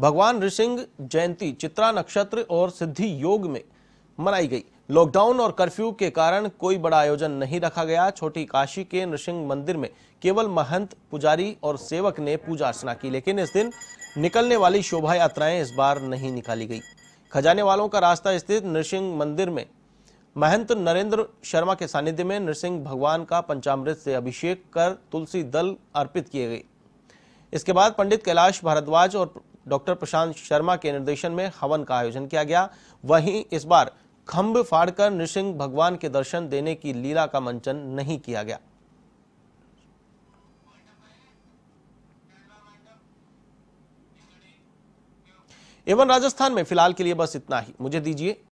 भगवान ऋषिंग जयंती चित्रा नक्षत्र और सिद्धि योग में मनाई गई लॉकडाउन और कर्फ्यू के कारण कोई बड़ा आयोजन नहीं रखा गया छोटी काशी के नृसिंह मंदिर में केवल महंत पुजारी और सेवक ने पूजा अर्चना की लेकिन इस दिन निकलने वाली शोभा यात्राएं इस बार नहीं निकाली गई खजाने वालों का रास्ता स्थित नृसिंह मंदिर में महंत नरेंद्र शर्मा के सानिध्य में नृसिंह भगवान का पंचामृत से अभिषेक कर तुलसी दल अर्पित किए गए इसके बाद पंडित कैलाश भारद्वाज और डॉक्टर प्रशांत शर्मा के निर्देशन में हवन का आयोजन किया गया वहीं इस बार खम्भ फाड़कर नृसिंह भगवान के दर्शन देने की लीला का मंचन नहीं किया गया एवं राजस्थान में फिलहाल के लिए बस इतना ही मुझे दीजिए